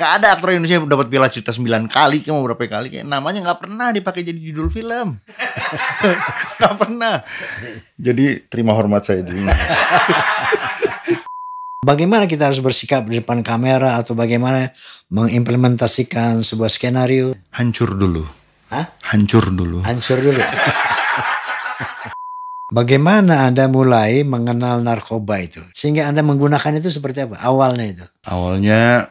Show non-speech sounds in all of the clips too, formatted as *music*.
Gak ada aktor Indonesia yang dapat piala cerita 9 kali kayak mau berapa kali kayak namanya nggak pernah dipakai jadi judul film. *laughs* nggak pernah. Jadi terima hormat saya dulu. *laughs* bagaimana kita harus bersikap di depan kamera atau bagaimana mengimplementasikan sebuah skenario? Hancur dulu. Hah? Hancur dulu. Hancur dulu. *laughs* Bagaimana Anda mulai mengenal narkoba itu? Sehingga Anda menggunakan itu seperti apa? Awalnya itu. Awalnya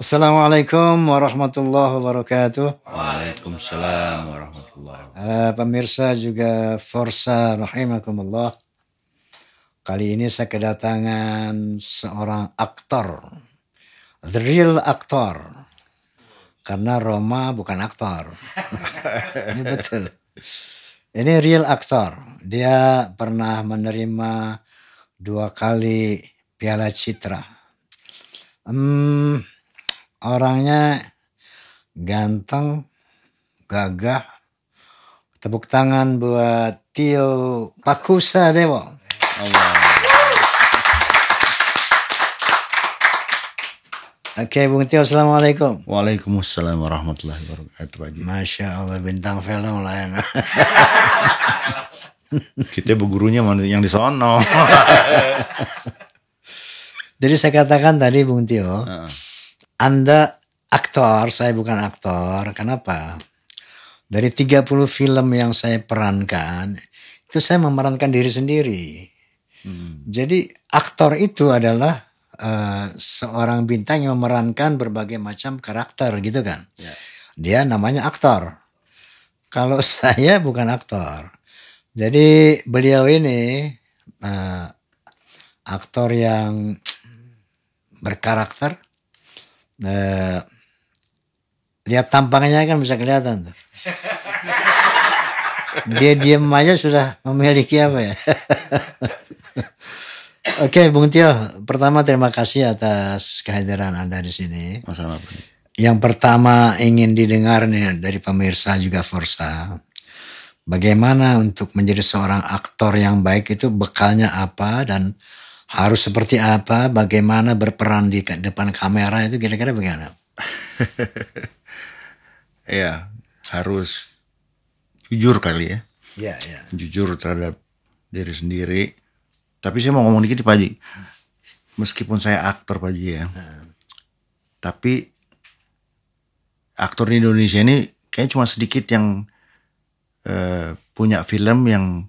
Assalamualaikum warahmatullahi wabarakatuh. Waalaikumsalam warahmatullahi wabarakatuh. Uh, pemirsa juga Forsa rahimakumullah. Kali ini saya kedatangan seorang aktor. The real aktor. Karena Roma bukan aktor. *laughs* ini betul. Ini real aktor. Dia pernah menerima dua kali Piala Citra. Hmm, orangnya ganteng, gagah, tepuk tangan buat Tio Pakusa Dewo. Allah. Oke, Bung Tio, Assalamualaikum. Waalaikumsalam warahmatullahi wabarakatuh, Pak Masya Allah, bintang film lain. Ya, *laughs* Kita bergurunya yang disono. *laughs* Jadi saya katakan tadi, Bung Tio, uh -uh. Anda aktor, saya bukan aktor. Kenapa? Dari 30 film yang saya perankan, itu saya memerankan diri sendiri. Hmm. Jadi aktor itu adalah uh, seorang bintang yang memerankan berbagai macam karakter gitu kan. Yeah. Dia namanya aktor. Kalau *laughs* saya bukan aktor. Jadi beliau ini uh, aktor yang berkarakter eh, lihat tampangnya kan bisa kelihatan tuh. Dia diam aja sudah memiliki apa ya. *laughs* Oke, Bung Tio, pertama terima kasih atas kehadiran Anda di sini. Yang pertama ingin didengar nih dari pemirsa juga Forsa. Bagaimana untuk menjadi seorang aktor yang baik itu bekalnya apa dan harus seperti apa, bagaimana berperan di depan kamera itu kira-kira bagaimana? *laughs* Iya, harus jujur kali ya. Ya, ya. Jujur terhadap diri sendiri. Tapi saya mau ngomong dikit Pak Haji. Meskipun saya aktor Pak Haji ya. Hmm. Tapi aktor di Indonesia ini kayaknya cuma sedikit yang uh, punya film yang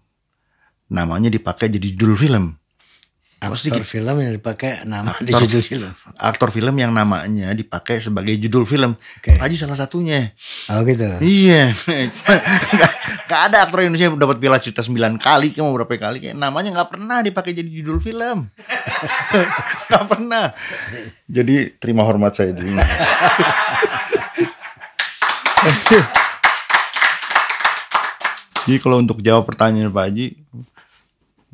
namanya dipakai jadi judul film. Apa aktor sedikit? film yang dipakai nama aktor, di judul film. Aktor film yang namanya dipakai sebagai judul film. Okay. Haji salah satunya. Oh gitu. Iya. *laughs* gak ada aktor Indonesia yang dapat piala cerita 9 kali kayak mau berapa kali kayak namanya nggak pernah dipakai jadi judul film. *laughs* Gak pernah. Jadi terima hormat saya dulu. jadi kalau untuk jawab pertanyaan Pak Haji,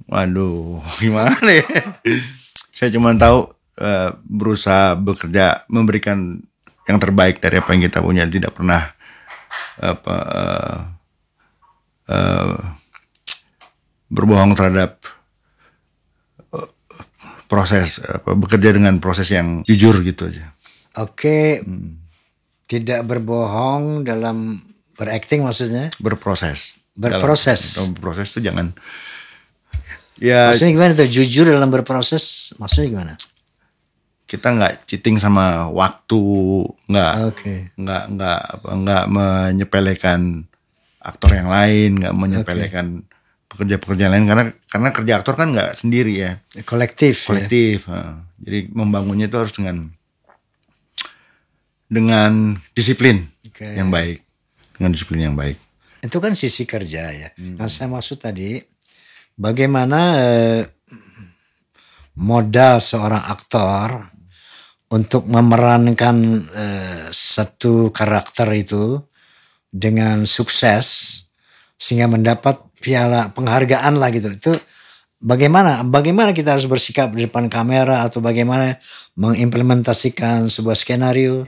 Waduh, *laughs* gimana ya? Saya cuma tahu uh, berusaha bekerja memberikan yang terbaik dari apa yang kita punya tidak pernah apa uh, uh, berbohong terhadap uh, proses apa bekerja dengan proses yang jujur gitu aja. Oke. Hmm. Tidak berbohong dalam berakting maksudnya? Berproses. Berproses. Dalam, berproses itu jangan ya maksudnya gimana tuh jujur dalam berproses maksudnya gimana kita nggak cheating sama waktu nggak okay. nggak nggak nggak menyepelekan aktor yang lain nggak menyepelekan pekerja-pekerja okay. lain karena karena kerja aktor kan nggak sendiri ya kolektif ya. kolektif ya? jadi membangunnya itu harus dengan dengan disiplin okay. yang baik dengan disiplin yang baik itu kan sisi kerja ya hmm. Nah saya maksud tadi bagaimana eh, modal seorang aktor untuk memerankan eh, satu karakter itu dengan sukses sehingga mendapat piala penghargaan lah gitu itu bagaimana bagaimana kita harus bersikap di depan kamera atau bagaimana mengimplementasikan sebuah skenario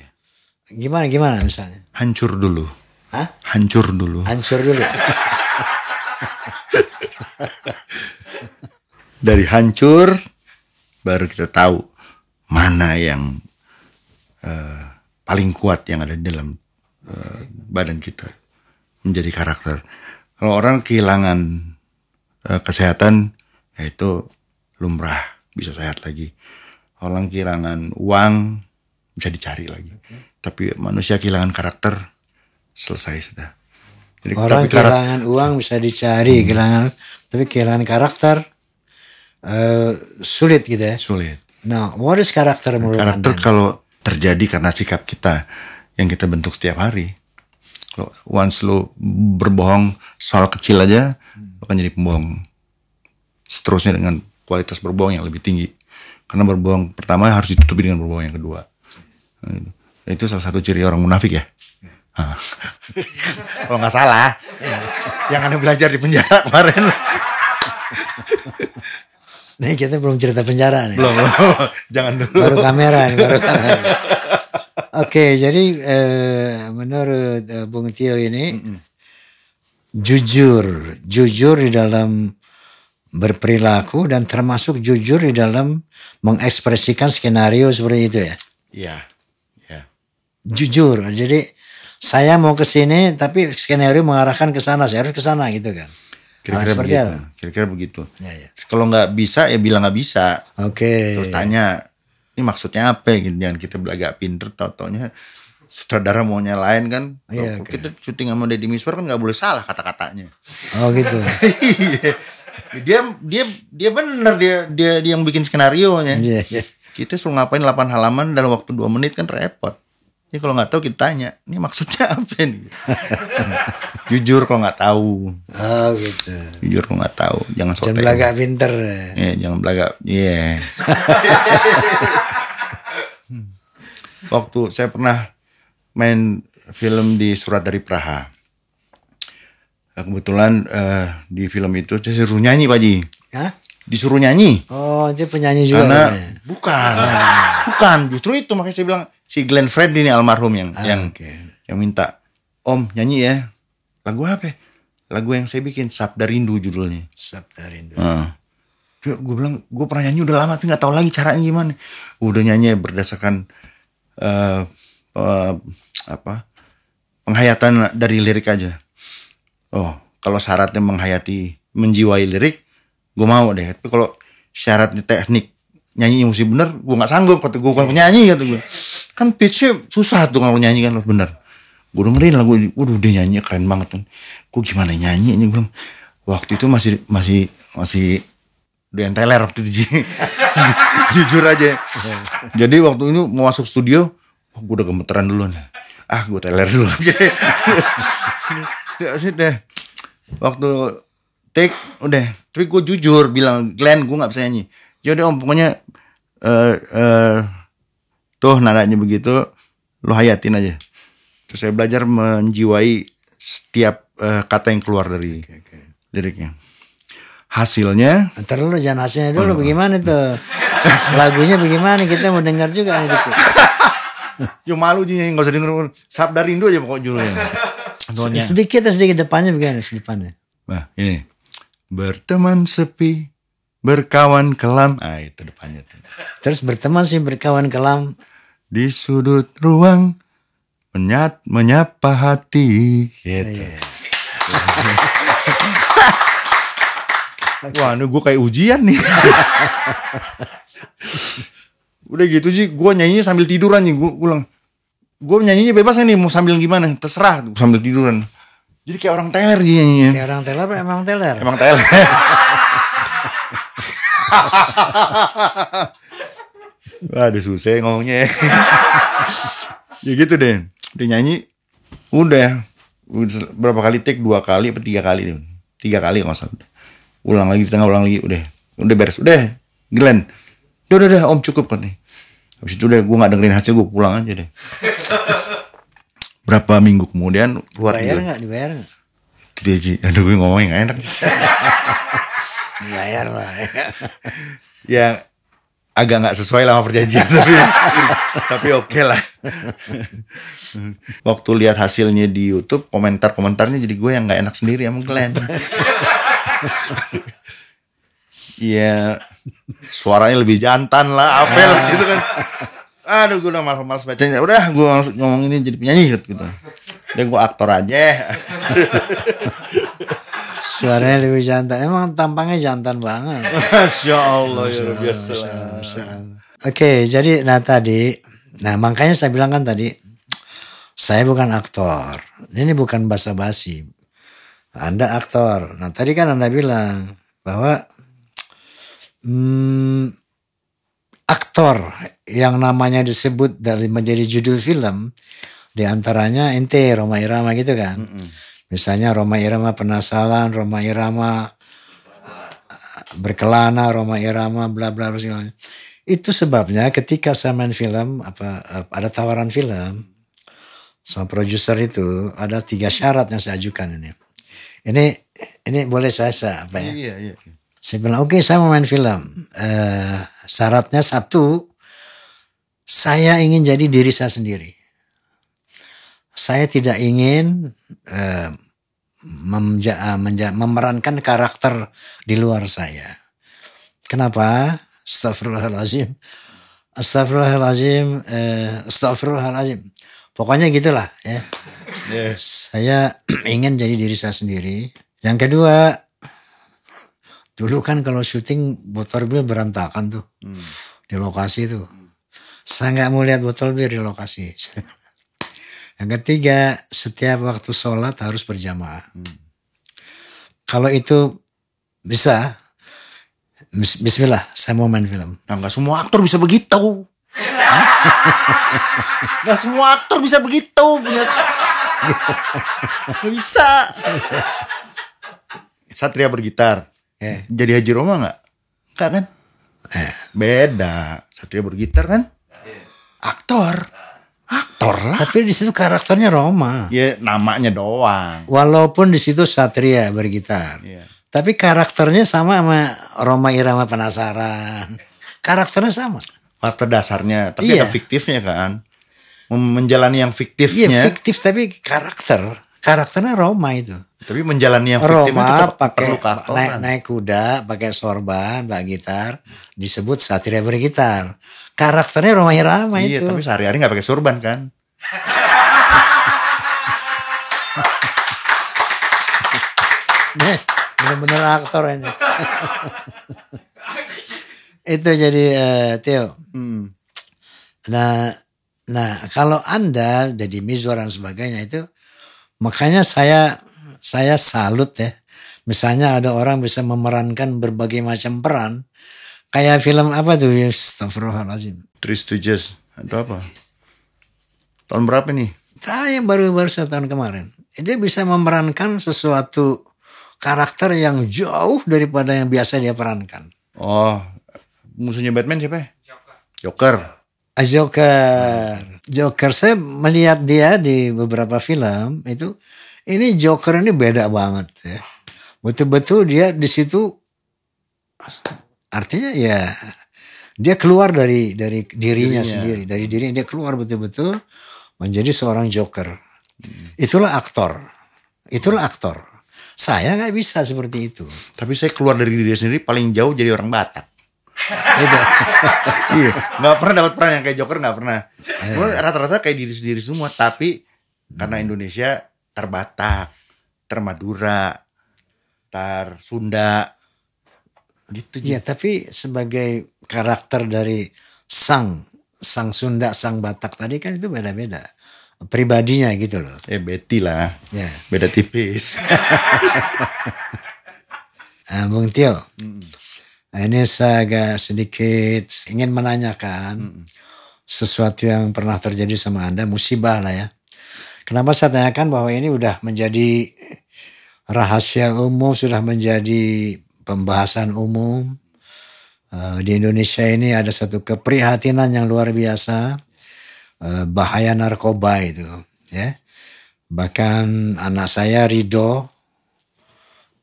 gimana gimana misalnya hancur dulu Hah? hancur dulu hancur dulu *laughs* dari hancur baru kita tahu mana yang uh, paling kuat yang ada di dalam uh, badan kita menjadi karakter. Kalau orang kehilangan uh, kesehatan ya itu lumrah bisa sehat lagi. Orang kehilangan uang bisa dicari lagi. Okay. Tapi manusia kehilangan karakter selesai sudah. Jadi, Orang tapi kehilangan uang bisa dicari, hmm. kehilangan tapi kehilangan karakter Eh, sulit gitu ya. Sulit. Nah, what is karakter menurut Karakter kalau terjadi karena sikap kita yang kita bentuk setiap hari. kalau once lo berbohong soal kecil aja, lo akan jadi pembohong. Seterusnya dengan kualitas berbohong yang lebih tinggi. Karena berbohong pertama harus ditutupi dengan berbohong yang kedua. Nah, gitu. itu salah satu ciri orang munafik ya. ya. Ah. *laughs* Kalau nggak salah, yang anda belajar di penjara kemarin. Nih kita belum cerita penjara nih. Belum, *laughs* jangan dulu. Baru kamera, nih, baru kamera. *laughs* Oke, okay, jadi uh, menurut uh, Bung Tio ini mm -mm. jujur, jujur di dalam berperilaku dan termasuk jujur di dalam mengekspresikan skenario seperti itu ya. Iya. iya. Jujur. Jadi saya mau ke sini tapi skenario mengarahkan ke sana, saya harus ke sana gitu kan. Kira-kira ah, seperti begitu. Kira-kira begitu. Ya, ya. Kalau nggak bisa ya bilang nggak bisa. Oke. Okay. Terus tanya ini maksudnya apa gitu jangan kita belaga pinter tau-taunya sutradara maunya lain kan iya, okay. kita syuting sama Deddy Miswar kan nggak boleh salah kata-katanya oh gitu *laughs* iya. dia dia dia bener dia dia dia yang bikin skenario nya yeah, yeah. kita suruh ngapain 8 halaman dalam waktu dua menit kan repot Ya kalau nggak tahu kita tanya, ini maksudnya *laughs* apa ini? Jujur kalau nggak tahu. Oh gitu. Jujur kalau nggak tahu, jangan sotek. Jangan belaga pinter. Ya, iya, jangan belaga. *laughs* Iya. Yeah. Waktu saya pernah main film di Surat dari Praha. Nah, kebetulan uh, di film itu saya suruh nyanyi, Pak Ji. Hah? Disuruh nyanyi. Oh, dia penyanyi juga. Karena ya? bukan, *laughs* bukan. Justru itu makanya saya bilang si Glenn Fred ini almarhum yang ah, yang okay. yang minta Om nyanyi ya lagu apa? Lagu yang saya bikin Sabda Rindu judulnya. Sabda Rindu. Uh. Ah. Gue bilang gue pernah nyanyi udah lama tapi nggak tahu lagi caranya gimana. Udah nyanyi berdasarkan uh, uh, apa penghayatan dari lirik aja. Oh kalau syaratnya menghayati menjiwai lirik gue mau deh. Tapi kalau syaratnya teknik nyanyi mesti bener gue nggak sanggup kata gue bukan penyanyi gitu gue kan pitchnya susah tuh kalau nyanyi kan bener gue dengerin lagu waduh dia nyanyi keren banget kan gue gimana nyanyi ini belum waktu itu masih masih masih doyan Teler waktu itu *laughs* jujur aja jadi waktu itu mau masuk studio oh, gue udah gemeteran dulu nih ah gue teler dulu aja *laughs* ya, deh waktu take udah tapi gue jujur bilang Glenn gue nggak bisa nyanyi jadi ya om pokoknya eh uh, uh, tuh nadanya begitu lu hayatin aja terus saya belajar menjiwai setiap uh, kata yang keluar dari okay, okay. liriknya hasilnya ntar lu jangan hasilnya dulu oh, bagaimana tuh lagunya bagaimana kita mau dengar juga gitu. Yo ya, malu jadinya nggak usah denger Sabda Rindu aja pokok judulnya. Sedikit sedikit depannya begini, depannya. Nah, ini. Berteman sepi berkawan kelam. Ah itu depannya tuh. Terus berteman sih berkawan kelam. Di sudut ruang menyat menyapa hati. Gitu. Yes. *laughs* Wah, ini gue kayak ujian nih. *laughs* Udah gitu sih, gue nyanyinya sambil tiduran nih. Gue ulang, gue nyanyinya bebas nih, mau sambil gimana? Terserah, sambil tiduran. Jadi kayak orang teler dia nyanyinya. Kayak orang teler apa emang teler? Emang teler. *laughs* *laughs* Waduh susah ngomongnya. *laughs* ya gitu deh. Udah nyanyi, udah berapa kali take dua kali apa tiga kali deh. Tiga kali nggak usah. Ulang lagi di tengah ulang lagi udah udah beres udah Glenn udah udah, udah om cukup kan nih. Habis itu udah gue nggak dengerin hasil gue pulang aja deh. *laughs* Berapa minggu kemudian keluar Bayar nggak dibayar Tidak Ji, aduh gue ngomongnya gak enak. Bayar lah. Ya. *laughs* ya agak nggak sesuai lah sama perjanjian *laughs* tapi tapi oke okay lah. Waktu lihat hasilnya di YouTube, komentar-komentarnya jadi gue yang nggak enak sendiri sama Glenn. Iya, *laughs* suaranya lebih jantan lah, apel lah gitu kan. Aduh, gue udah malas-malas bacanya. Udah, gue ngomong ini jadi penyanyi gitu. deh gue aktor aja. Suaranya lebih jantan. Emang tampangnya jantan banget. *laughs* Masya Allah ya biasa. Ya Oke, jadi nah tadi, nah makanya saya bilang kan tadi, saya bukan aktor. Ini bukan basa-basi. Anda aktor. Nah tadi kan Anda bilang bahwa hmm, aktor yang namanya disebut dari menjadi judul film, diantaranya ente Roma Irama gitu kan. Mm -mm Misalnya Roma Irama penasaran, Roma Irama berkelana, Roma Irama bla bla bla Itu sebabnya ketika saya main film apa eh, ada tawaran film sama produser itu ada tiga syarat yang saya ajukan ini. Ini ini boleh saya, saya apa ya? Iya, iya. iya. Saya bilang oke okay, saya mau main film. Uh, syaratnya satu, saya ingin jadi diri saya sendiri saya tidak ingin uh, memerankan karakter di luar saya. Kenapa? Astagfirullahaladzim. Astagfirullahaladzim. Uh, astagfirullahaladzim. Pokoknya gitulah ya. Yes. Saya *clears throat* ingin jadi diri saya sendiri. Yang kedua, dulu kan kalau syuting botol bir berantakan tuh hmm. di lokasi tuh. Saya nggak mau lihat botol bir di lokasi. *laughs* Yang ketiga, setiap waktu sholat harus berjamaah. Hmm. Kalau itu bisa, bis Bismillah, saya mau main film. Nah, gak semua aktor bisa begitu. *laughs* gak semua aktor bisa begitu. Punya... *laughs* bisa. Satria bergitar. Eh. Jadi Haji Roma gak? Enggak kan? Eh. Beda. Satria bergitar kan? Eh. Aktor. Aktor aktor lah. Tapi di situ karakternya Roma. Ya namanya doang. Walaupun di situ Satria bergitar. Ya. Tapi karakternya sama sama Roma Irama penasaran. Karakternya sama. Pada dasarnya, tapi iya. ada fiktifnya kan. Menjalani yang fiktifnya. Iya, fiktif tapi karakter. Karakternya Roma itu. Tapi menjalani yang fiktif Roma itu pakai naik, naik kuda, pakai sorban, pakai gitar, disebut satria bergitar karakternya Romai Irama iya, itu. Iya, tapi sehari-hari nggak pakai surban kan? bener-bener aktor ini. *laughs* itu jadi uh, eh, Theo. Hmm. Nah, nah kalau anda jadi Mizwar dan sebagainya itu, makanya saya saya salut ya. Misalnya ada orang bisa memerankan berbagai macam peran, Kayak film apa tuh? Ya, Astagfirullahaladzim. Three Stooges atau apa? Tahun berapa nih? yang baru-baru satu tahun kemarin. Dia bisa memerankan sesuatu karakter yang jauh daripada yang biasa dia perankan. Oh, musuhnya Batman siapa ya? Joker. Joker. Ah, Joker. Joker saya melihat dia di beberapa film itu ini Joker ini beda banget ya. Betul-betul dia di situ Artinya ya dia keluar dari dari dirinya, sendiri, dari dirinya dia keluar betul-betul menjadi seorang joker. Itulah aktor. Itulah aktor. Saya nggak bisa seperti itu. Tapi saya keluar dari diri sendiri paling jauh jadi orang Batak. *laughs* iya, nggak pernah dapat peran yang kayak Joker nggak pernah. Eh. rata-rata kayak diri sendiri semua, tapi karena hmm. Indonesia terbatak, termadura, tar Sunda, Gitu. Ya, tapi sebagai karakter dari sang sang Sunda, sang Batak tadi kan itu beda-beda pribadinya gitu loh. Eh Betty lah. Ya. Beda tipis. nah, *laughs* Bung Tio, hmm. ini saya agak sedikit ingin menanyakan hmm. sesuatu yang pernah terjadi sama Anda, musibah lah ya. Kenapa saya tanyakan bahwa ini udah menjadi rahasia umum, sudah menjadi pembahasan umum. Eh, di Indonesia ini ada satu keprihatinan yang luar biasa eh, bahaya narkoba itu, ya. Bahkan anak saya Rido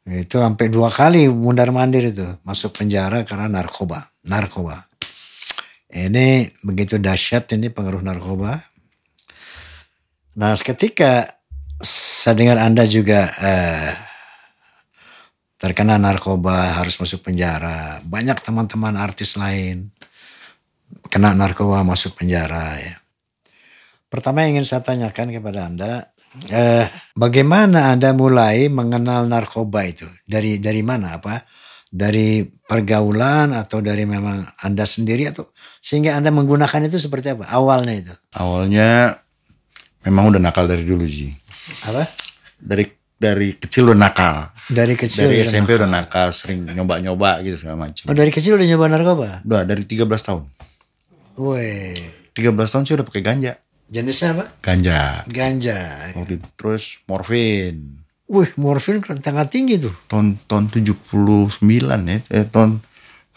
itu sampai dua kali mundar mandir itu masuk penjara karena narkoba, narkoba. Ini begitu dahsyat ini pengaruh narkoba. Nah ketika saya dengar Anda juga eh, terkena narkoba harus masuk penjara. Banyak teman-teman artis lain kena narkoba masuk penjara ya. Pertama yang ingin saya tanyakan kepada Anda, eh, bagaimana Anda mulai mengenal narkoba itu? Dari dari mana apa? Dari pergaulan atau dari memang Anda sendiri atau sehingga Anda menggunakan itu seperti apa? Awalnya itu. Awalnya memang udah nakal dari dulu sih. Apa? Dari dari kecil udah nakal. Dari kecil. Dari udah SMP nakal. udah nakal, sering nyoba-nyoba gitu segala macam. Oh, dari kecil udah nyoba narkoba? Udah, dari 13 tahun. Woi. 13 tahun sih udah pakai ganja. Jenisnya apa? Ganja. Ganja. Waktu terus morfin. Wih, morfin sangat tinggi tuh. Tahun tahun 79 ya, eh, tahun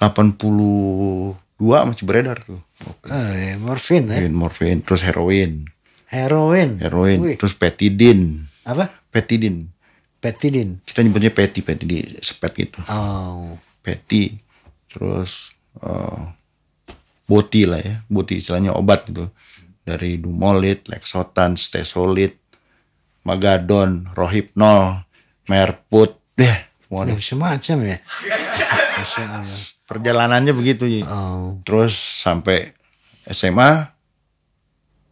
82 masih beredar tuh. Morfin. Oh, eh, ya, morfin, ya. morfin, morfin, terus heroin. Heroin. Heroin, Wih. terus petidin apa petidin petidin kita nyebutnya peti peti di sepet gitu oh. peti terus uh, boti lah ya boti istilahnya obat gitu dari dumolit lexotan stesolit magadon rohipnol merput deh Duh, semacam ya perjalanannya begitu oh. terus sampai SMA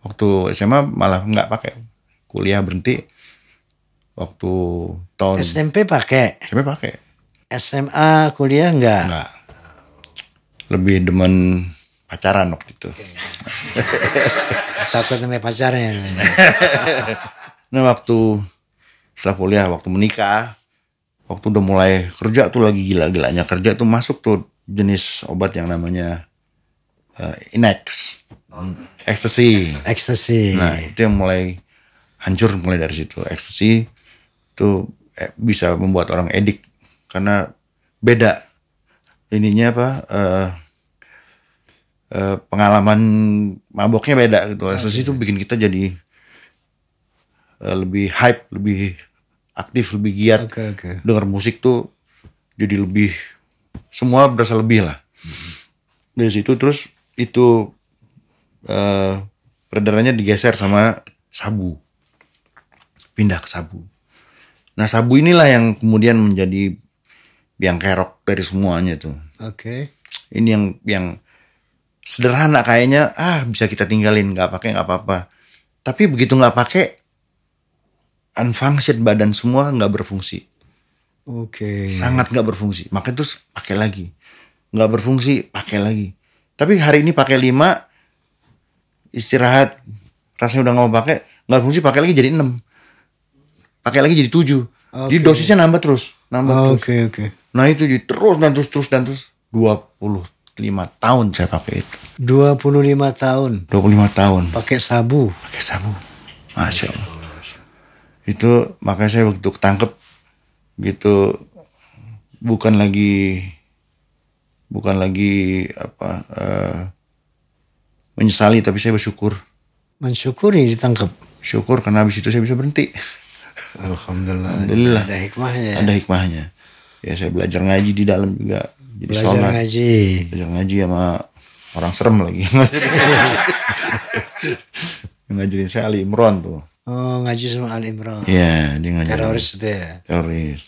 waktu SMA malah nggak pakai kuliah berhenti waktu tahun SMP pakai SMP pakai SMA kuliah enggak enggak lebih demen pacaran waktu itu *laughs* takut namanya pacarnya *laughs* nah waktu setelah kuliah waktu menikah waktu udah mulai kerja tuh lagi gila-gilanya kerja tuh masuk tuh jenis obat yang namanya uh, Inex hmm. ekstasi ekstasi nah itu yang mulai hancur mulai dari situ ekstasi itu eh, bisa membuat orang edik karena beda ininya apa uh, uh, pengalaman maboknya beda gitu. Okay. itu bikin kita jadi uh, lebih hype, lebih aktif, lebih giat. Okay, okay. Dengar musik tuh jadi lebih semua berasa lebih lah. Mm-hmm. Dari situ terus itu uh, peredarannya digeser sama sabu. Pindah ke sabu. Nah sabu inilah yang kemudian menjadi yang kerok dari semuanya tuh. Oke. Okay. Ini yang yang sederhana kayaknya ah bisa kita tinggalin nggak pakai nggak apa-apa. Tapi begitu nggak pakai unfunction badan semua nggak berfungsi. Oke. Okay. Sangat nggak berfungsi. Makanya terus pakai lagi. Nggak berfungsi pakai lagi. Tapi hari ini pakai lima istirahat rasanya udah nggak mau pakai nggak berfungsi pakai lagi jadi enam pakai lagi jadi tujuh okay. jadi dosisnya nambah terus nambah oh, terus oke okay, oke okay. nah itu jadi terus dan terus terus dan terus 25 tahun saya pakai itu dua puluh lima tahun dua puluh lima tahun pakai sabu pakai sabu Masya Allah itu makanya saya waktu ketangkep gitu bukan lagi bukan lagi apa uh, menyesali tapi saya bersyukur mensyukuri ditangkap syukur karena habis itu saya bisa berhenti Alhamdulillah. Alhamdulillah. Ada hikmahnya. Ada hikmahnya. Ya saya belajar ngaji di dalam juga. Jadi belajar sholat. ngaji. Belajar ngaji sama orang serem lagi. *laughs* ngajarin saya Ali Imron tuh. Oh ngaji sama Ali Imron. Iya dia ngajarin. Teroris itu ya. Teroris.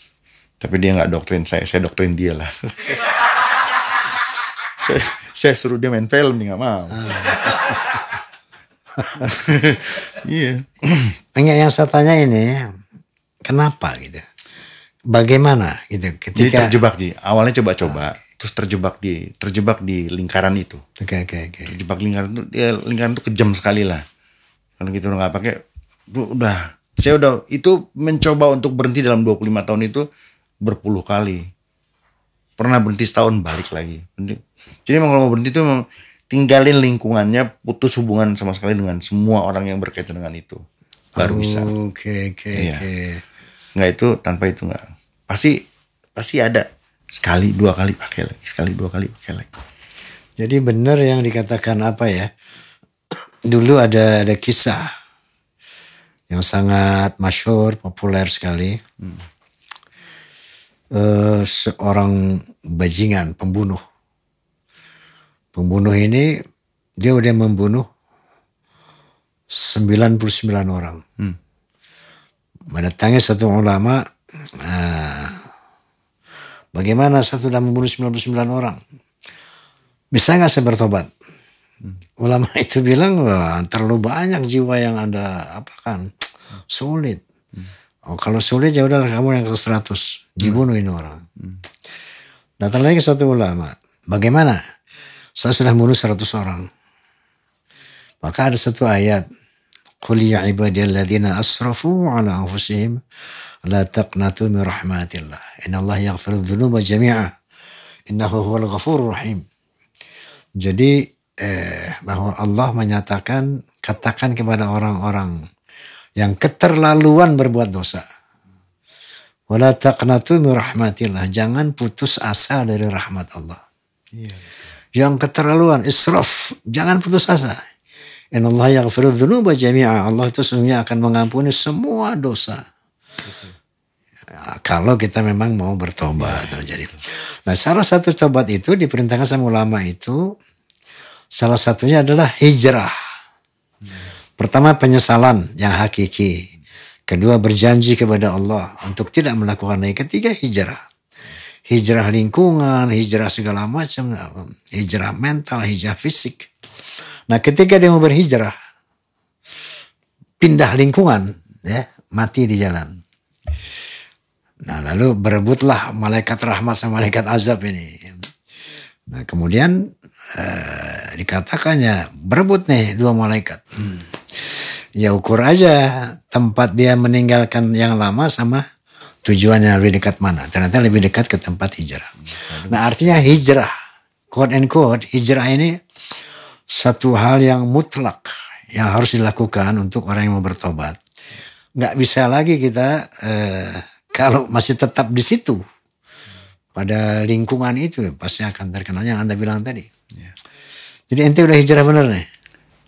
Tapi dia nggak doktrin saya, saya doktrin dia lah. *laughs* saya, saya suruh dia main film nih nggak mau. Ah. *laughs* Iya. Ah. yeah. yang saya tanya ini, kenapa gitu bagaimana gitu ketika jadi terjebak di awalnya coba-coba ah, terus terjebak di terjebak di lingkaran itu oke okay, oke okay, okay. terjebak lingkaran itu ya, lingkaran itu kejam sekali lah kalau gitu nggak pakai udah saya udah itu mencoba untuk berhenti dalam 25 tahun itu berpuluh kali pernah berhenti setahun balik lagi berhenti. jadi memang kalau mau berhenti itu memang tinggalin lingkungannya putus hubungan sama sekali dengan semua orang yang berkaitan dengan itu baru oh, bisa oke okay, oke okay, iya. oke okay nggak itu tanpa itu nggak pasti pasti ada sekali dua kali pakai lagi sekali dua kali pakai lagi jadi benar yang dikatakan apa ya dulu ada ada kisah yang sangat masyur populer sekali hmm. uh, seorang bajingan pembunuh pembunuh ini dia udah membunuh 99 orang hmm Mendatangi satu ulama, nah, bagaimana satu sudah membunuh 99 orang? Bisa nggak saya bertobat? Hmm. Ulama *laughs* itu bilang terlalu banyak jiwa yang anda apa kan sulit. Hmm. Oh, kalau sulit ya udah kamu yang ke 100 dibunuh ini hmm. orang. Hmm. Datang lagi satu ulama. Bagaimana? Saya sudah membunuh 100 orang. Maka ada satu ayat قل يا عبادي الذين أسرفوا على أنفسهم لا تقنطوا من رحمة الله إن الله يغفر الذنوب جميعا إنه هو الغفور الرحيم jadi eh, bahwa Allah menyatakan katakan kepada orang-orang yang keterlaluan berbuat dosa wala taqnatu min rahmatillah jangan putus asa dari rahmat Allah iya. yang keterlaluan israf jangan putus asa dan Allah yang dhunuba jami'a. Allah itu sesungguhnya akan mengampuni semua dosa. Ya, kalau kita memang mau bertobat. Jadi, nah salah satu tobat itu diperintahkan sama ulama itu salah satunya adalah hijrah. Pertama penyesalan yang hakiki. Kedua berjanji kepada Allah untuk tidak melakukan lagi. Ketiga hijrah. Hijrah lingkungan, hijrah segala macam, hijrah mental, hijrah fisik. Nah, ketika dia mau berhijrah, pindah lingkungan, ya, mati di jalan. Nah, lalu berebutlah malaikat rahmat sama malaikat azab ini. Nah, kemudian eh, dikatakannya berebut nih dua malaikat. Hmm. Ya ukur aja tempat dia meninggalkan yang lama sama tujuannya lebih dekat mana. Ternyata lebih dekat ke tempat hijrah. Nah, artinya hijrah, quote and quote, hijrah ini satu hal yang mutlak yang harus dilakukan untuk orang yang mau bertobat. Nggak bisa lagi kita eh, kalau masih tetap di situ pada lingkungan itu ya, pasti akan terkenal yang anda bilang tadi. Ya. Jadi ente udah hijrah bener nih.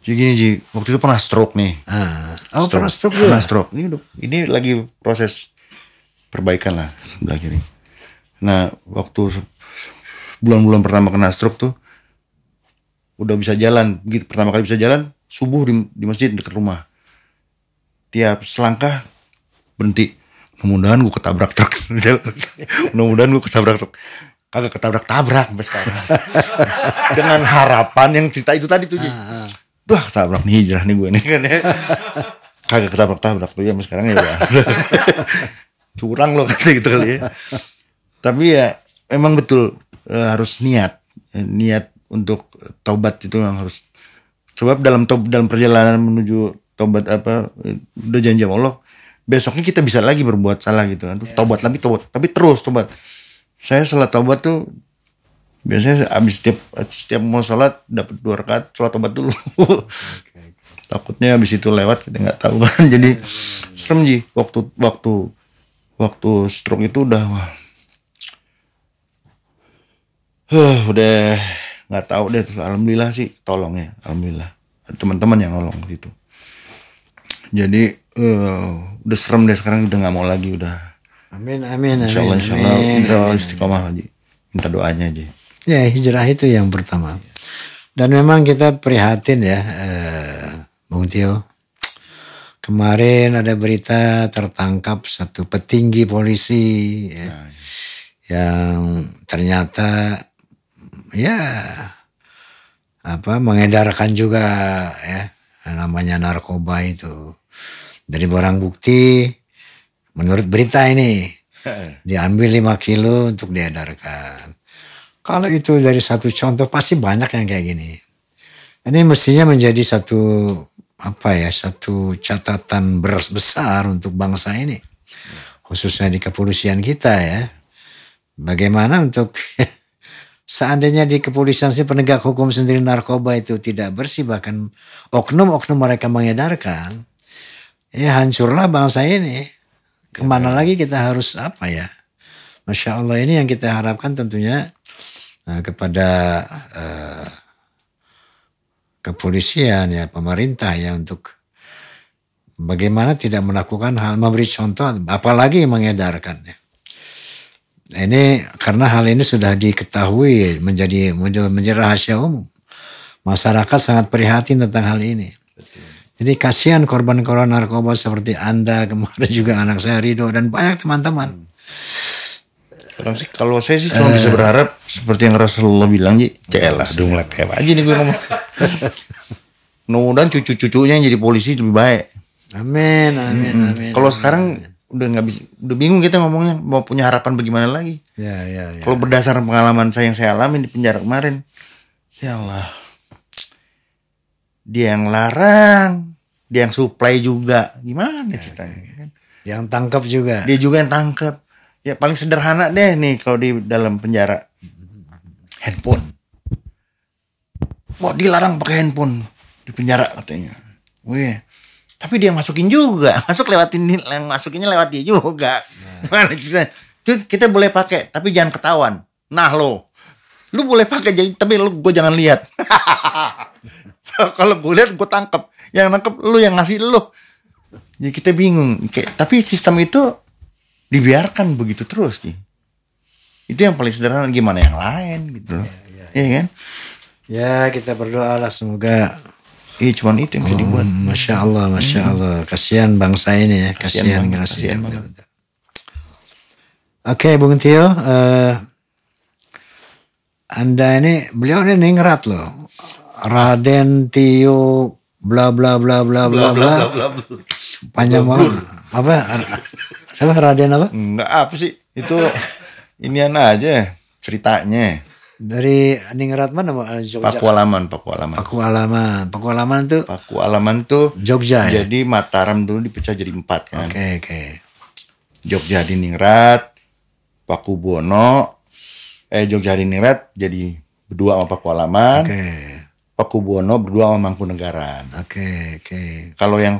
Jadi gini Ji, waktu itu pernah stroke nih. Ah, oh pernah stroke juga? Pernah stroke. Ini, ini lagi proses perbaikan lah sebelah kiri. Nah waktu bulan-bulan pertama kena stroke tuh udah bisa jalan gitu pertama kali bisa jalan subuh di, di masjid dekat rumah tiap selangkah berhenti mudah-mudahan gue ketabrak truk *laughs* mudah-mudahan gue ketabrak truk kagak ketabrak tabrak sampai sekarang *laughs* dengan harapan yang cerita itu tadi tuh wah ah. tabrak nih hijrah nih gue nih kan ya *laughs* kagak ketabrak tabrak tuh ya sampai sekarang ya curang loh kata gitu kali ya tapi ya emang betul eh, harus niat eh, niat untuk taubat itu yang harus sebab dalam dalam perjalanan menuju taubat apa udah janji sama Allah besoknya kita bisa lagi berbuat salah gitu kan yeah. taubat lagi taubat tapi terus taubat saya salat taubat tuh biasanya abis setiap setiap mau salat dapat dua rakaat salat taubat dulu takutnya abis itu lewat kita nggak tahu kan *laughs* jadi iya, iya, iya, serem ji waktu waktu waktu stroke itu udah wah huh, udah nggak tahu deh terus alhamdulillah sih tolong ya alhamdulillah teman-teman yang nolong gitu jadi uh, udah serem deh sekarang udah nggak mau lagi udah amin amin Insyaallah insyaallah insya Allah istiqomah aja minta doanya aja ya hijrah itu yang pertama dan memang kita prihatin ya uh, Bung Tio kemarin ada berita tertangkap satu petinggi polisi ya, ya. yang ternyata ya apa mengedarkan juga ya namanya narkoba itu dari barang bukti menurut berita ini *laughs* diambil 5 kilo untuk diedarkan kalau itu dari satu contoh pasti banyak yang kayak gini ini mestinya menjadi satu apa ya satu catatan beras besar untuk bangsa ini khususnya di kepolisian kita ya bagaimana untuk *laughs* seandainya di kepolisian si penegak hukum sendiri narkoba itu tidak bersih bahkan oknum-oknum mereka mengedarkan ya hancurlah bangsa ini kemana ya. lagi kita harus apa ya masya allah ini yang kita harapkan tentunya nah, kepada eh, kepolisian ya pemerintah ya untuk bagaimana tidak melakukan hal memberi contoh apalagi mengedarkannya ini karena hal ini sudah diketahui menjadi menjadi rahasia umum. Masyarakat sangat prihatin tentang hal ini. Jadi kasihan korban-korban narkoba seperti Anda, *laughs* kemarin juga anak saya Rido dan banyak teman-teman. Kalau saya sih cuma uh, bisa eh. berharap seperti yang Rasulullah bilang, Ji, celah dong lah kayak aja nih gue ngomong. *laughs* Mudah-mudahan cucu-cucunya yang jadi polisi lebih baik. Amin, amin, amin. Kalau sekarang udah nggak bisa udah bingung kita ngomongnya mau punya harapan bagaimana lagi ya, ya, ya. kalau berdasar pengalaman saya yang saya alami di penjara kemarin ya Allah dia yang larang dia yang supply juga gimana ya, ceritanya ya, ya. yang tangkap juga dia juga yang tangkap ya paling sederhana deh nih kalau di dalam penjara handphone wah dilarang pakai handphone di penjara katanya wih tapi dia masukin juga *laughs* masuk lewatin masukinnya lewat dia juga nah. *laughs* mana cerita kita boleh pakai tapi jangan ketahuan nah lo lu boleh pakai jadi tapi lu gue jangan lihat *laughs* kalau gue lihat gue tangkep yang nangkep lu yang ngasih lu jadi ya, kita bingung Kayak, tapi sistem itu dibiarkan begitu terus nih itu yang paling sederhana gimana yang lain gitu loh ya, ya, ya. ya kan ya kita berdoalah semoga Iya cuman itu yang bisa dibuat. Oh, masya Allah, masya hmm. Allah. Kasihan bangsa ini ya. Kasihan, kasihan, kasihan Oke, okay, Bung Tio. Uh, anda ini, beliau ini ningrat loh. Raden Tio bla bla bla bla bla bla. bla, bla, bla. Panjang banget. Apa? Siapa Raden apa? Enggak apa sih. Itu inian aja ceritanya. Dari Ningratman apa eh, Jogja? Pakualaman, Pakualaman. Pakualaman. Pakualaman tuh Pakualaman tuh Jogja ya. Jadi Mataram dulu dipecah jadi empat kan. Oke, okay, oke. Okay. Jogja di Ningrat, Paku Buwono, eh Jogja di Ningrat jadi berdua sama Pakualaman. Oke. Okay. Paku berdua sama Mangkunegaran. Oke, okay, oke. Okay. Kalau yang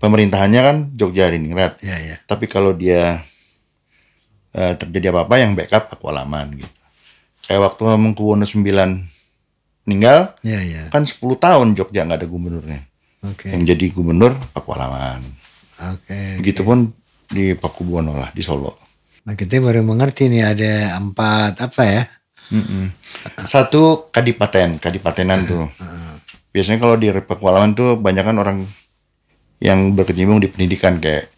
pemerintahannya kan Jogja di Ningrat. Iya, yeah, iya. Yeah. Tapi kalau dia uh, terjadi apa-apa yang backup Pakualaman gitu kayak waktu Mangkuwono 9 meninggal ya, ya. kan 10 tahun Jogja nggak ada gubernurnya okay. yang jadi gubernur pakualaman Walaman okay, begitupun okay. di Paku lah di Solo nah kita baru mengerti nih ada empat apa ya mm -mm. satu kadipaten kadipatenan tuh ah, ah. biasanya kalau di pakualaman Walaman tuh banyak kan orang yang berkecimpung di pendidikan kayak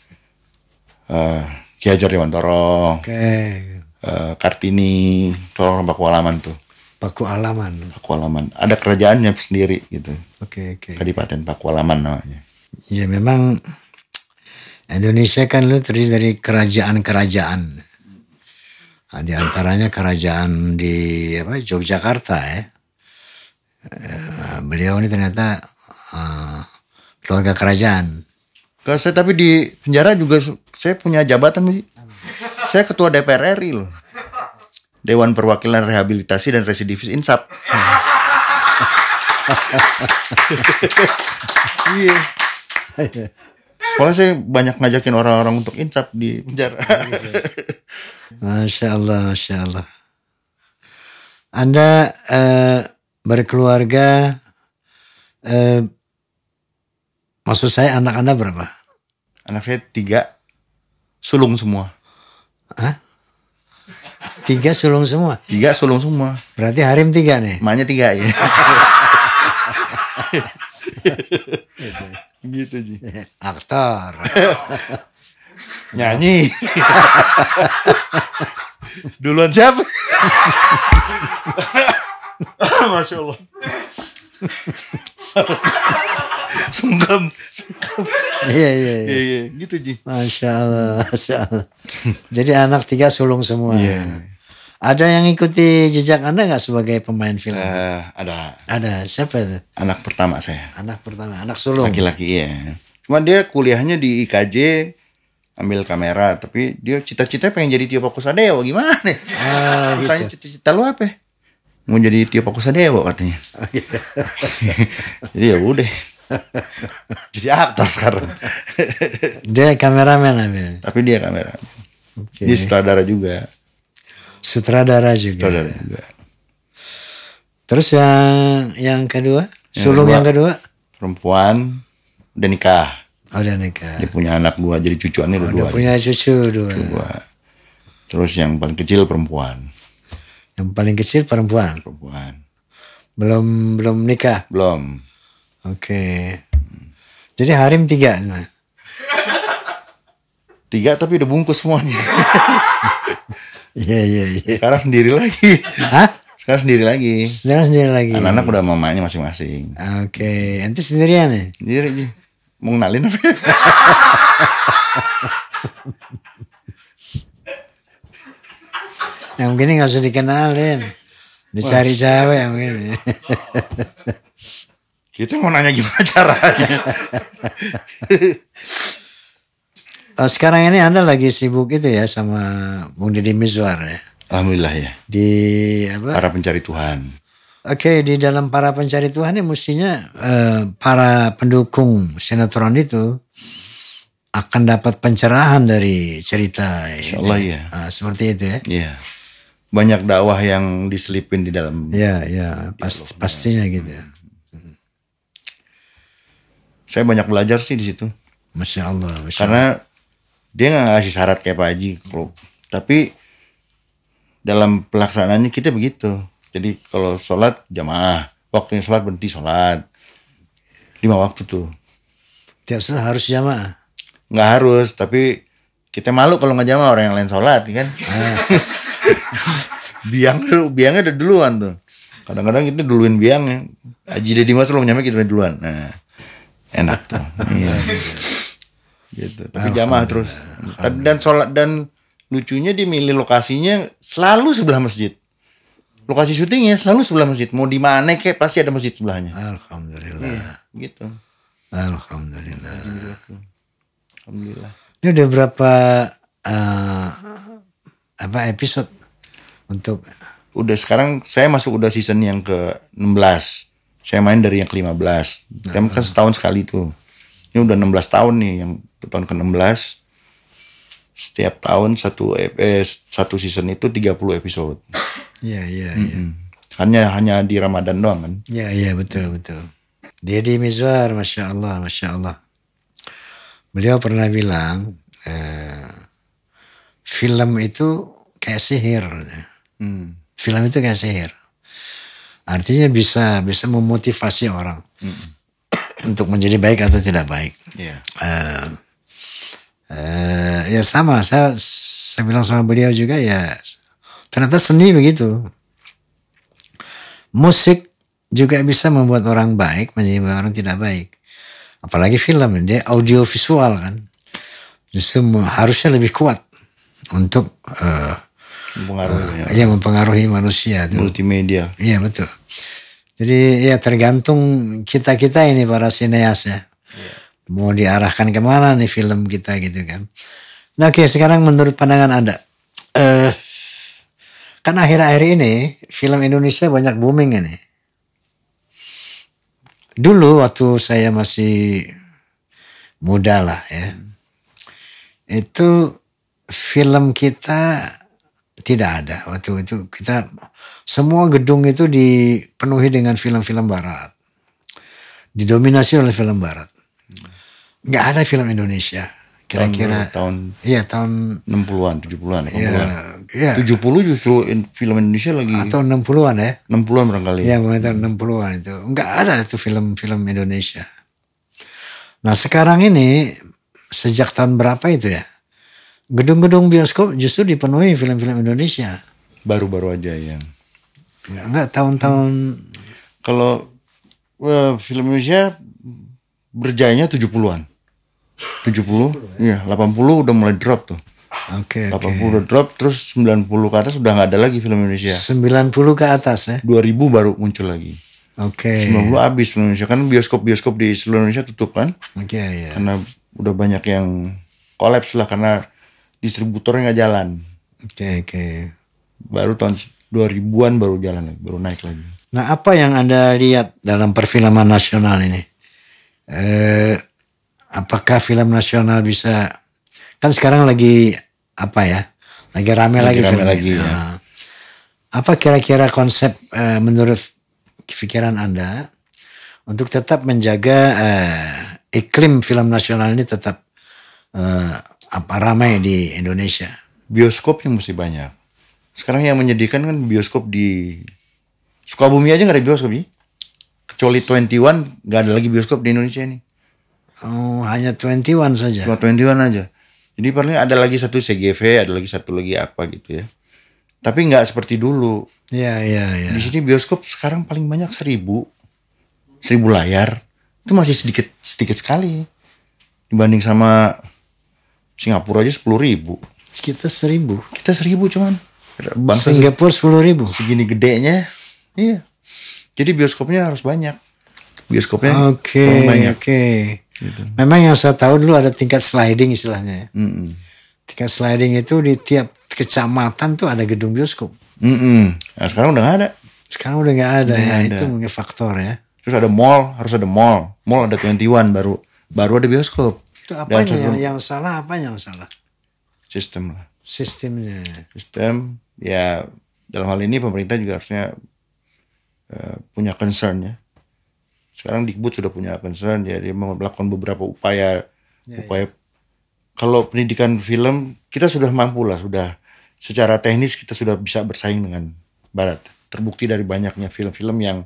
uh, Ki Hajar Dewantoro okay uh, Kartini, orang Paku Alaman tuh. Paku Alaman. Paku Alaman. Ada kerajaannya sendiri gitu. Oke, okay, oke. Okay. Kadipaten Paku Alaman namanya. Ya memang Indonesia kan lu terdiri dari kerajaan-kerajaan. Nah, di antaranya kerajaan di apa Yogyakarta ya. Eh. beliau ini ternyata uh, keluarga kerajaan. Saya tapi di penjara juga saya punya jabatan sih. Saya ketua DPR RI loh. Dewan Perwakilan Rehabilitasi dan Residivis Insap. Iya. Sekolah saya banyak ngajakin orang-orang untuk insap di penjara. Iya, iya. masya Allah, masya Allah. Anda uh, berkeluarga, uh, maksud saya anak Anda berapa? Anak saya tiga, sulung semua. Hah? Tiga sulung semua? Tiga sulung semua. Berarti Harim tiga nih? maknya tiga ya. *laughs* gitu Ji. Aktor. *laughs* Nyanyi. *laughs* Duluan siapa? Masya Allah. *laughs* sungkem iya iya, iya iya iya gitu Ji masya Allah masya Allah jadi anak tiga sulung semua yeah. ada yang ikuti jejak anda nggak sebagai pemain film uh, ada ada siapa itu anak pertama saya anak pertama anak sulung laki-laki iya cuma dia kuliahnya di IKJ ambil kamera tapi dia cita-cita pengen jadi Tio ya gimana ah, gitu. cita-cita lu apa mau jadi Tio Pakusadewo katanya. Oh, gitu. *laughs* jadi ya udah. jadi aktor sekarang. dia kameramen ambil. Tapi dia kameramen. Okay. Dia sutradara juga. Sutradara juga. Sutradara juga. Terus yang yang kedua, yang sulung kedua, yang kedua perempuan udah nikah. Oh, udah nikah. Dia punya anak dua, jadi cucuannya oh, udah dua. punya cucu dua. dua. Terus yang paling kecil perempuan. Yang paling kecil perempuan. Perempuan. Belum belum nikah. Belum. Oke. Okay. Jadi harim tiga. tiga tapi udah bungkus semuanya. *laughs* Iya iya iya. Sekarang sendiri lagi. Hah? Sekarang sendiri lagi. Sekarang sendiri lagi. Anak-anak udah mamanya masing-masing. Oke, okay. Nanti sendirian ya? Sendiri iya. Mau ngenalin apa? *laughs* yang gini gak usah dikenalin dicari cewek yang gini kita mau nanya gimana caranya oh, sekarang ini anda lagi sibuk itu ya sama Bung Didi Mizwar ya Alhamdulillah ya di apa para pencari Tuhan Oke okay, di dalam para pencari Tuhan ini mestinya uh, para pendukung sinetron itu akan dapat pencerahan dari cerita. Allah ya. uh, seperti itu ya. Iya. Yeah banyak dakwah yang diselipin di dalam. Ya, ya, pasti pastinya gitu ya. Hmm. Saya banyak belajar sih di situ. Masya Allah. Masya Allah. Karena dia nggak ngasih syarat kayak Pak Haji, klub. Tapi dalam pelaksanaannya kita begitu. Jadi kalau sholat jamaah, waktunya sholat berhenti sholat. Lima waktu tuh. Tiap sholat harus jamaah? Nggak harus, tapi kita malu kalau nggak jamaah orang yang lain sholat, ya kan? Ah. *laughs* *laughs* biang dulu, biangnya udah duluan tuh. Kadang-kadang kita duluin biangnya. Aji Deddy Mas lo nyampe kita duluan. Nah, enak tuh. iya. iya. gitu. Tapi jamaah terus. Dan sholat dan lucunya dia milih lokasinya selalu sebelah masjid. Lokasi syutingnya selalu sebelah masjid. Mau di mana kayak pasti ada masjid sebelahnya. Alhamdulillah. Iya, gitu. Alhamdulillah. Alhamdulillah. Ini udah berapa uh, apa episode untuk udah sekarang saya masuk udah season yang ke-16. Saya main dari yang ke-15. Nah. Kan kan setahun sekali tuh. Ini udah 16 tahun nih yang tahun ke-16. Setiap tahun satu eh, satu season itu 30 episode. Iya, iya, iya. Hanya hanya di Ramadan doang kan? Iya, iya, betul, betul. Deddy Mizwar, Masya Allah, Masya Allah. Beliau pernah bilang, eh, film itu kayak sihir. Hmm. Film itu kayak sihir. Artinya bisa bisa memotivasi orang hmm. untuk menjadi baik atau tidak baik. Yeah. Iya. Uh, eh, uh, ya sama saya saya bilang sama beliau juga ya ternyata seni begitu. Musik juga bisa membuat orang baik menjadi orang tidak baik. Apalagi film dia audio visual kan justru harusnya lebih kuat untuk uh, mempengaruhi. Ya, mempengaruhi manusia. Itu. Multimedia. Iya betul. Jadi ya tergantung kita kita ini para sineas ya. ya. Mau diarahkan kemana nih film kita gitu kan. Nah oke sekarang menurut pandangan anda, uh, kan akhir-akhir ini film Indonesia banyak booming ini. Dulu waktu saya masih muda lah ya, itu film kita tidak ada. Waktu itu kita semua gedung itu dipenuhi dengan film-film barat. Didominasi oleh film barat. Nggak ada film Indonesia. Kira-kira tahun Iya, tahun, tahun 60-an, 70-an, an Ya, ya. 70 iya. justru in, film Indonesia lagi atau ah, 60-an ya. 60-an barangkali. Iya, mulai tahun 60-an itu. Nggak ada itu film-film Indonesia. Nah, sekarang ini sejak tahun berapa itu ya? Gedung-gedung bioskop justru dipenuhi film-film Indonesia. Baru-baru aja yang. Ya, enggak tahun-tahun. Hmm. Kalau uh, film Indonesia berjayanya 70-an. 70, 70 ya. iya, 80 udah mulai drop tuh. Oke. Okay, 80 okay. udah drop terus 90 ke atas sudah nggak ada lagi film Indonesia. 90 ke atas ya. 2000 baru muncul lagi. Oke. Okay. 90 habis film Indonesia kan bioskop-bioskop di seluruh Indonesia tutup kan? Oke, okay, iya. yeah. Karena udah banyak yang kolaps lah karena distributornya nggak jalan. Oke okay, oke. Okay. Baru tahun 2000-an baru jalan lagi, baru naik lagi. Nah apa yang anda lihat dalam perfilman nasional ini? Eh, apakah film nasional bisa kan sekarang lagi apa ya? Lagi rame lagi. Lagi rame lagi. ya. Nah, apa kira-kira konsep eh, menurut pikiran anda untuk tetap menjaga eh, iklim film nasional ini tetap eh, apa ramai di Indonesia. Bioskop yang mesti banyak. Sekarang yang menyedihkan kan bioskop di Sukabumi aja nggak ada bioskop sih. Kecuali One nggak ada lagi bioskop di Indonesia ini. Oh, hanya Twenty One saja. Cuma Twenty One aja. Jadi paling ada lagi satu CGV, ada lagi satu lagi apa gitu ya. Tapi nggak seperti dulu. Iya, iya, iya. Di sini bioskop sekarang paling banyak seribu, seribu layar. Itu masih sedikit, sedikit sekali dibanding sama Singapura aja sepuluh ribu. Kita seribu. Kita seribu cuman. Bangsa Singapura sepuluh ribu. Segini gedenya, iya. Jadi bioskopnya harus banyak. Bioskopnya okay, banyak. Oke. Okay. Gitu. Memang yang saya tahu dulu ada tingkat sliding istilahnya. Mm -mm. Tingkat sliding itu di tiap kecamatan tuh ada gedung bioskop. Mm -mm. Nah, sekarang udah gak ada. Sekarang udah gak ada ya. Ada. Itu mungkin faktor ya. Terus ada mall, harus ada mall. Mall ada 21 baru baru ada bioskop. Itu apa yang, yang salah, apa yang salah? Sistem lah. Sistemnya. Sistem, ya dalam hal ini pemerintah juga harusnya uh, punya concern ya. Sekarang Dikbud sudah punya concern, ya dia melakukan beberapa upaya, ya, upaya ya. kalau pendidikan film kita sudah mampu lah, sudah secara teknis kita sudah bisa bersaing dengan Barat. Terbukti dari banyaknya film-film yang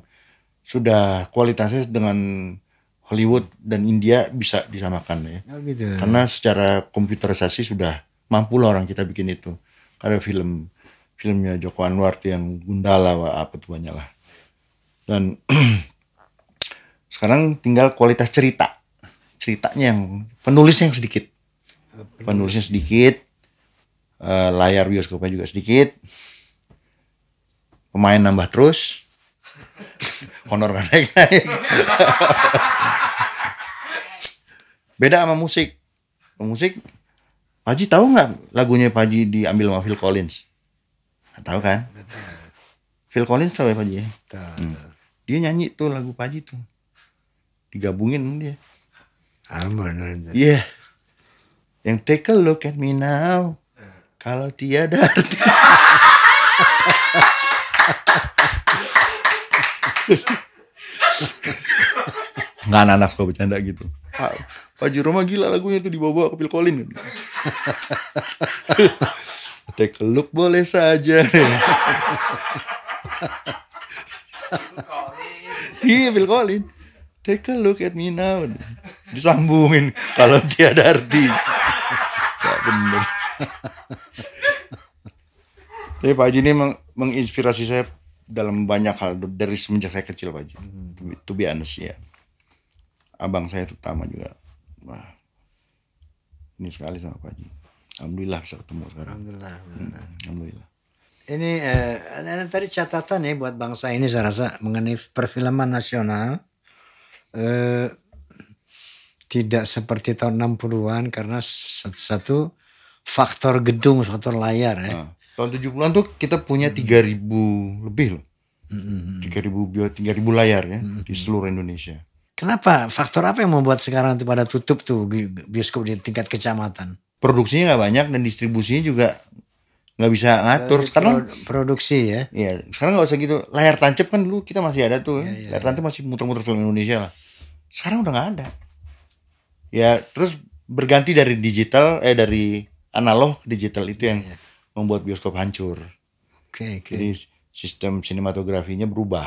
sudah kualitasnya dengan Hollywood dan India bisa disamakan ya. Oh gitu. Karena secara komputerisasi sudah mampu lah orang kita bikin itu. Ada film filmnya Joko Anwar yang Gundala apa tuh banyak lah. Dan *clears throat* sekarang tinggal kualitas cerita. Ceritanya yang penulisnya yang sedikit. Penulisnya sedikit. Eh, layar bioskopnya juga sedikit. Pemain nambah terus honor gak naik naik beda sama musik musik Paji tahu nggak lagunya Paji diambil sama Phil Collins gak tahu kan Phil Collins tahu ya Paji ya hmm. dia nyanyi tuh lagu Paji tuh digabungin dia Aman ah, Iya Yang take a look at me now eh. Kalau tiada *laughs* Nggak anak-anak suka bercanda gitu. Ah, Pak, Pak Jiro mah gila lagunya tuh dibawa bawa ke Pilkolin, Take a look boleh saja. Iya Pilkolin, Take a look at me now. Disambungin kalau tiada arti. Gak bener. Tapi Pak Haji ini meng menginspirasi saya dalam banyak hal dari semenjak saya kecil Pak Haji. Hmm. To, be, honest ya. Abang saya terutama juga. Wah. Ini sekali sama Pak Haji. Alhamdulillah bisa ketemu sekarang. Alhamdulillah. Alhamdulillah. Hmm, Alhamdulillah. Ini eh, ada tadi catatan ya buat bangsa ini saya rasa mengenai perfilman nasional. Eh, tidak seperti tahun 60-an karena satu, satu faktor gedung, faktor layar ya. Uh tahun 70-an tuh kita punya hmm. tiga hmm. ribu lebih loh. Hmm, hmm, tiga ribu bio, tiga ribu layar ya di seluruh Indonesia. Kenapa? Faktor apa yang membuat sekarang itu pada tutup tuh bioskop di tingkat kecamatan? Produksinya nggak banyak dan distribusinya juga nggak bisa ngatur eh, sekarang produksi ya iya sekarang nggak usah gitu layar tancap kan dulu kita masih ada tuh ya, ya, layar iya. tancap masih muter-muter film Indonesia lah sekarang udah nggak ada ya terus berganti dari digital eh dari analog digital itu iya, yang ya membuat bioskop hancur. Oke, okay, okay. Jadi sistem sinematografinya berubah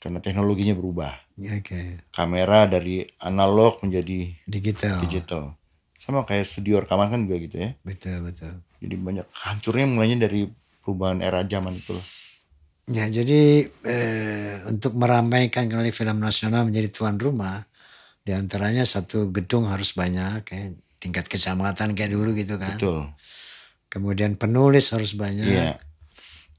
karena teknologinya berubah. Iya, oke. Okay. Kamera dari analog menjadi digital. Digital. Sama kayak studio rekaman kan juga gitu ya. Betul, betul. Jadi banyak hancurnya mulainya dari perubahan era zaman itu loh. Ya, jadi eh, untuk meramaikan kembali film nasional menjadi tuan rumah, di antaranya satu gedung harus banyak, kayak tingkat kecamatan kayak dulu gitu kan. Betul kemudian penulis harus banyak yeah.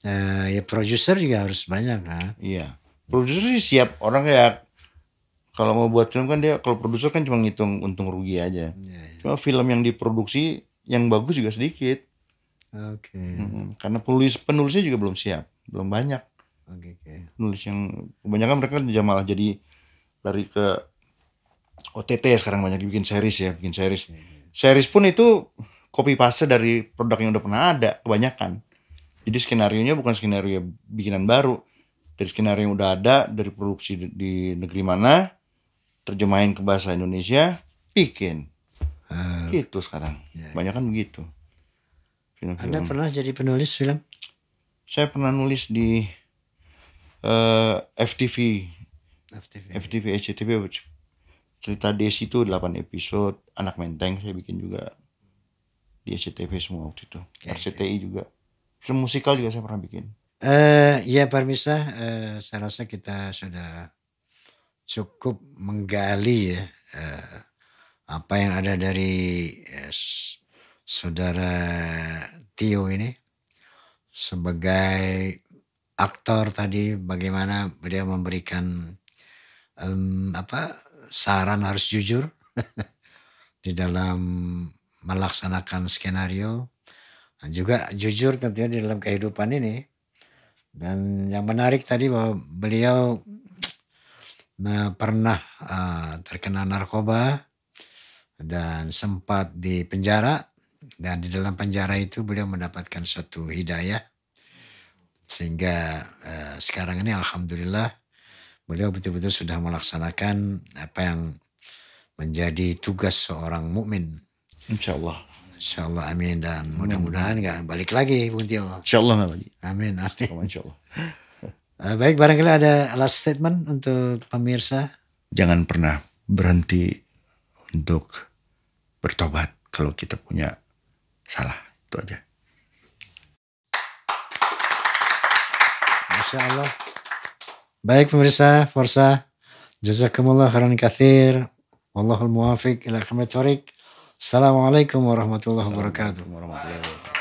Iya. uh, ya produser juga harus banyak kan iya yeah. produser sih siap orang ya kalau mau buat film kan dia kalau produser kan cuma ngitung untung rugi aja yeah, yeah. cuma film yang diproduksi yang bagus juga sedikit oke okay. karena penulis penulisnya juga belum siap belum banyak okay, okay. penulis yang kebanyakan mereka kan malah jadi lari ke OTT sekarang banyak bikin series ya bikin series iya, iya. series pun itu copy paste dari produk yang udah pernah ada kebanyakan. Jadi skenario nya bukan skenario bikinan baru. Dari skenario yang udah ada dari produksi di, negeri mana terjemahin ke bahasa Indonesia, bikin. Uh, gitu sekarang. yeah. Iya, iya. Banyak kan begitu. Film -film. Anda pernah jadi penulis film? Saya pernah nulis di uh, eh, FTV. FTV. FTV, HCTV cerita Desi itu 8 episode, Anak Menteng saya bikin juga di SCTV semua waktu itu okay, RCTI juga film musikal juga saya pernah bikin uh, eh, ya Parmisa uh, eh, saya rasa kita sudah cukup menggali ya uh, apa yang ada dari uh, saudara Tio ini sebagai aktor tadi bagaimana beliau memberikan um, apa saran harus jujur *laughs* di dalam melaksanakan skenario dan juga jujur tentunya di dalam kehidupan ini dan yang menarik tadi bahwa beliau *tsk* pernah uh, terkena narkoba dan sempat di penjara dan di dalam penjara itu beliau mendapatkan suatu hidayah sehingga uh, sekarang ini alhamdulillah beliau betul-betul sudah melaksanakan apa yang menjadi tugas seorang mukmin Insya Allah. Insya Allah amin dan mudah-mudahan nggak balik lagi Bung Tio. Insya Allah lagi. Amin amin. Insya Allah. uh, *laughs* baik barangkali ada last statement untuk pemirsa. Jangan pernah berhenti untuk bertobat kalau kita punya salah itu aja. Masya Allah. Baik pemirsa, Forsa. Jazakumullah khairan kathir. Wallahul muwafiq ila khamatorik. Assalamualaikum warahmatullahi wabarakatuh. Assalamualaikum warahmatullahi wabarakatuh.